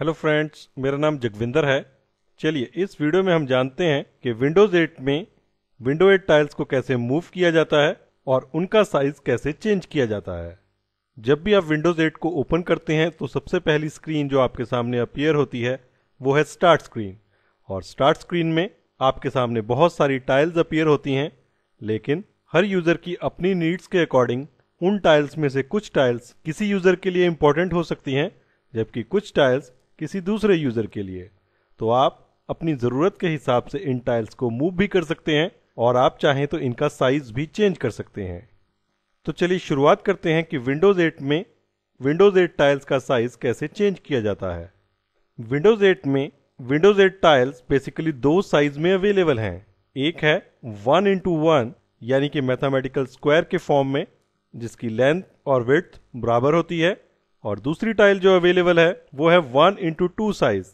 hello friends मेरा नाम जगविंदर है चलिए इस वीडियो में हम जानते हैं कि विंडोज़ 8 में विंडो 8 टाइल्स को कैसे मूव किया जाता है और उनका साइज कैसे चेंज किया जाता है जब भी आप विंडोज़ 8 को ओपन करते हैं तो सबसे पहली स्क्रीन जो आपके सामने अपीयर होती है वो है स्टार्ट स्क्रीन और स्टार्ट स्क्रीन में आपके सामने बहुत सारी टाइल्स अपीयर होती हैं लेकिन हर यूज़र की अपनी नीड्स के अकॉर्डिंग उन टाइल्स में से कुछ टाइल्स किसी यूज़र के लिए इम्पोर्टेंट हो सकती हैं जबकि कुछ टाइल्स किसी दूसरे यूज़र के लिए तो आप अपनी ज़रूरत के हिसाब से इन टाइल्स को मूव भी कर सकते हैं और आप चाहें तो इनका साइज़ भी चेंज कर सकते हैं तो चलिए शुरुआत करते हैं कि विंडोज़ 8 में विंडोज़ 8 टाइल्स का साइज़ कैसे चेंज किया जाता है विंडोज़ 8 में विंडोज़ 8 टाइल्स बेसिकली दो साइज में अवेलेबल हैं एक है वन इंटू वन यानी कि मैथमेटिकल स्क्वायर के फॉर्म में जिसकी लेंथ और विथ बराबर होती है और दूसरी टाइल जो अवेलेबल है वो है वन इंटू टू साइज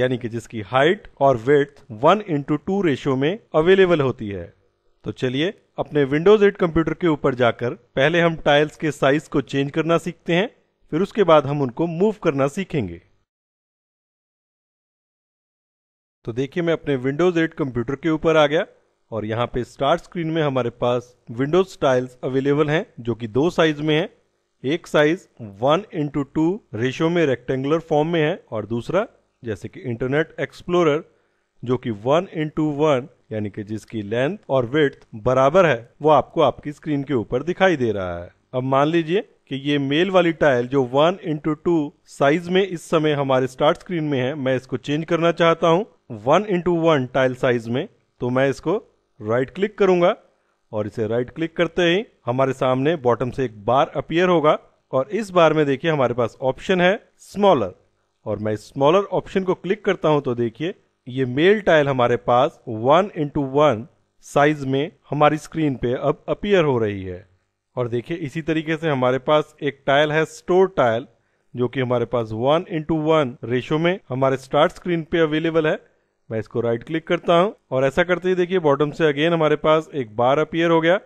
यानी कि जिसकी हाइट और width one into two ratio में अवेलेबल होती है तो चलिए अपने विंडोज एट कंप्यूटर के ऊपर जाकर पहले हम टाइल्स के साइज को चेंज करना सीखते हैं फिर उसके बाद हम उनको मूव करना सीखेंगे तो देखिए मैं अपने विंडोज एट कंप्यूटर के ऊपर आ गया और यहाँ पे स्टार्ट स्क्रीन में हमारे पास विंडोज टाइल्स अवेलेबल हैं जो कि दो साइज में हैं एक size one into two ratio में रेक्टेंगुलर फॉर्म में है और दूसरा जैसे कि इंटरनेट एक्सप्लोरर जो कि वन इंटू वन यानी कि जिसकी लेंथ और विथ बराबर है वो आपको आपकी स्क्रीन के ऊपर दिखाई दे रहा है अब मान लीजिए कि ये मेल वाली टाइल जो वन इंटू टू साइज में इस समय हमारे स्टार्ट स्क्रीन में है मैं इसको चेंज करना चाहता हूँ one into one tile size में तो मैं इसको राइट क्लिक करूंगा और इसे राइट क्लिक करते ही हमारे सामने बॉटम से एक बार अपियर होगा और इस बार में देखिए हमारे पास ऑप्शन है स्मॉलर और मैं स्मॉलर ऑप्शन को क्लिक करता हूं तो देखिए ये मेल टाइल हमारे पास वन इंटू वन साइज में हमारी स्क्रीन पे अब अपियर हो रही है और देखिए इसी तरीके से हमारे पास एक टाइल है स्टोर टाइल जो कि हमारे पास वन इंटू वन रेशो में हमारे स्टार्ट स्क्रीन पे अवेलेबल है मैं इसको राइट क्लिक करता हूं और ऐसा करते ही देखिए बॉटम से अगेन हमारे पास एक बार अपियर हो गया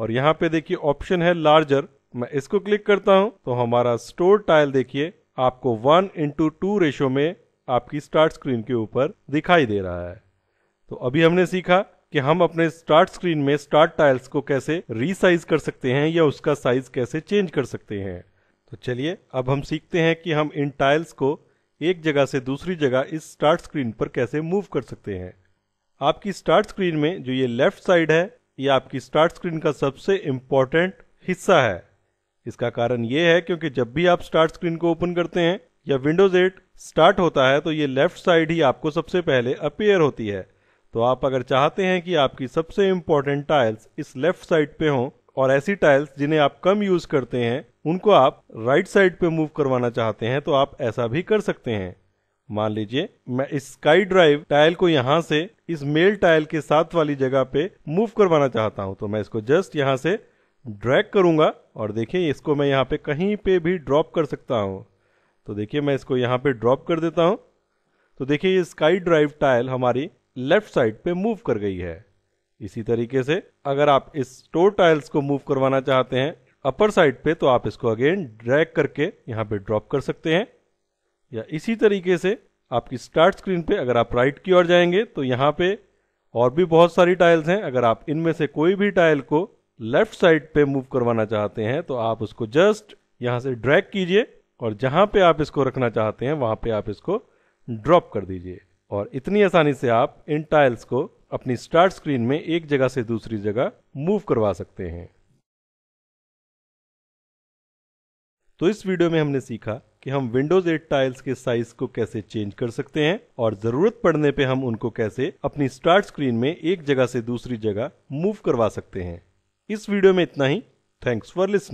और यहाँ पे देखिए ऑप्शन है लार्जर मैं इसको क्लिक करता हूं तो हमारा स्टोर टाइल देखिए आपको वन इंटू टू रेशो में आपकी स्टार्ट स्क्रीन के ऊपर दिखाई दे रहा है तो अभी हमने सीखा कि हम अपने स्टार्ट स्क्रीन में स्टार्ट टाइल्स को कैसे रिसाइज कर सकते हैं या उसका साइज कैसे चेंज कर सकते हैं तो चलिए अब हम सीखते हैं कि हम इन टाइल्स को एक जगह से दूसरी जगह इस स्टार्ट स्क्रीन पर कैसे मूव कर सकते हैं आपकी स्टार्ट स्क्रीन में जो ये लेफ्ट साइड है ये आपकी स्टार्ट स्क्रीन का सबसे इम्पॉर्टेंट हिस्सा है इसका कारण ये है क्योंकि जब भी आप स्टार्ट स्क्रीन को ओपन करते हैं या विंडोज एट स्टार्ट होता है तो ये लेफ्ट साइड ही आपको सबसे पहले अपेयर होती है तो आप अगर चाहते हैं कि आपकी सबसे इम्पॉर्टेंट टाइल्स इस लेफ्ट साइड पे हों और ऐसी टाइल्स जिन्हें आप कम यूज करते हैं उनको आप राइट साइड पे मूव करवाना चाहते हैं तो आप ऐसा भी कर सकते हैं मान लीजिए मैं इस स्काई ड्राइव टाइल को यहाँ से इस मेल टाइल के साथ वाली जगह पे मूव करवाना चाहता हूँ तो मैं इसको जस्ट यहाँ से ड्रैग करूँगा और देखिए इसको मैं यहाँ पे कहीं पे भी ड्रॉप कर सकता हूँ तो देखिए मैं इसको यहाँ पे ड्रॉप कर देता हूँ तो देखिए ये स्काई ड्राइव टाइल हमारी लेफ्ट साइड पे मूव कर गई है इसी तरीके से अगर आप इस स्टोर टाइल्स को मूव करवाना चाहते हैं अपर साइड पे तो आप इसको अगेन ड्रैग करके यहाँ पे ड्रॉप कर सकते हैं या इसी तरीके से आपकी स्टार्ट स्क्रीन पे अगर आप राइट की ओर जाएंगे तो यहाँ पे और भी बहुत सारी टाइल्स हैं अगर आप इनमें से कोई भी टाइल को लेफ्ट साइड पे मूव करवाना चाहते हैं तो आप उसको जस्ट यहाँ से ड्रैग कीजिए और जहाँ पे आप इसको रखना चाहते हैं वहाँ पे आप इसको ड्रॉप कर दीजिए और इतनी आसानी से आप इन टाइल्स को अपनी स्टार्ट स्क्रीन में एक जगह से दूसरी जगह मूव करवा सकते हैं तो इस वीडियो में हमने सीखा कि हम विंडोज 8 टाइल्स के साइज को कैसे चेंज कर सकते हैं और जरूरत पड़ने पे हम उनको कैसे अपनी स्टार्ट स्क्रीन में एक जगह से दूसरी जगह मूव करवा सकते हैं इस वीडियो में इतना ही थैंक्स फॉर लिसनिंग